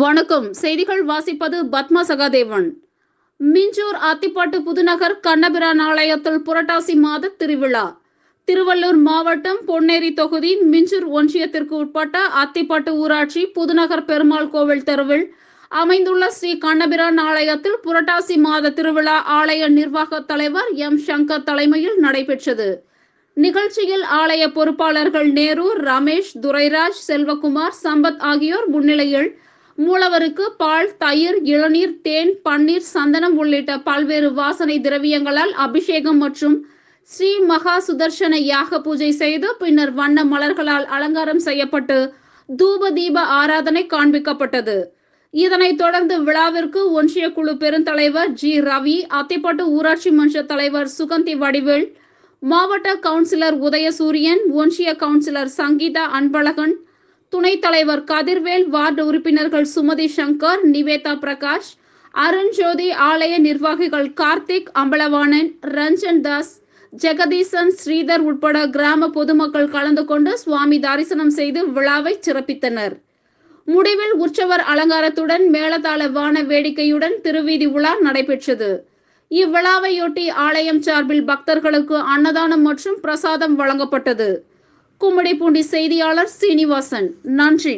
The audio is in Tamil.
வணக்கம் செய்திகள் வாசிப்பது பத்மா சகாதேவன் மிஞ்சூர் ஆத்திப்பாட்டு புதுநகர் கண்ணபிரான் ஆலயத்தில் புரட்டாசி மாத திருவிழா திருவள்ளூர் மாவட்டம் பொன்னேரி தொகுதி மிஞ்சூர் ஒன்றியத்திற்கு உட்பட்ட அத்திப்பாட்டு ஊராட்சி புதுநகர் பெருமாள் கோவில் தெருவில் அமைந்துள்ள ஸ்ரீ கண்ணபிரான் ஆலயத்தில் புரட்டாசி மாத திருவிழா ஆலய நிர்வாக தலைவர் எம் சங்கர் தலைமையில் நடைபெற்றது நிகழ்ச்சியில் ஆலய பொறுப்பாளர்கள் நேரு ரமேஷ் துரைராஜ் செல்வகுமார் சம்பத் ஆகியோர் முன்னிலையில் மூலவருக்கு பால் தயிர் இளநீர் தேன் பன்னீர் சந்தனம் உள்ளிட்ட பல்வேறு வாசனை திரவியங்களால் அபிஷேகம் மற்றும் ஸ்ரீ மகா சுதர்சன யாக பூஜை செய்து பின்னர் வண்ண மலர்களால் அலங்காரம் செய்யப்பட்டு தூப தீப ஆராதனை காண்பிக்கப்பட்டது இதனைத் தொடர்ந்து விழாவிற்கு ஒன்றிய குழு பெருந்தலைவர் ஜி ரவி அத்திப்பட்டு ஊராட்சி மன்ற தலைவர் சுகந்தி வடிவேல் மாவட்ட கவுன்சிலர் உதயசூரியன் ஒன்றிய கவுன்சிலர் சங்கீதா அன்பழகன் துணைத் தலைவர் கதிர்வேல் வார்டு உறுப்பினர்கள் சுமதி சங்கர் நிவேதா பிரகாஷ் அருண்ஜோதி ஆலய நிர்வாகிகள் கார்த்திக் அம்பலவாணன் ரஞ்சன் தாஸ் ஜெகதீசன் ஸ்ரீதர் உட்பட கிராம பொதுமக்கள் கலந்து கொண்டு சுவாமி தரிசனம் செய்து விழாவை சிறப்பித்தனர் முடிவில் உற்சவர் அலங்காரத்துடன் மேளதாள வான வேடிக்கையுடன் திருவீதி உலா நடைபெற்றது இவ்விழாவையொட்டி ஆலயம் சார்பில் பக்தர்களுக்கு அன்னதானம் மற்றும் பிரசாதம் வழங்கப்பட்டது கும்மிடிப்பூண்டி செய்தியாளர் சீனிவாசன் நன்றி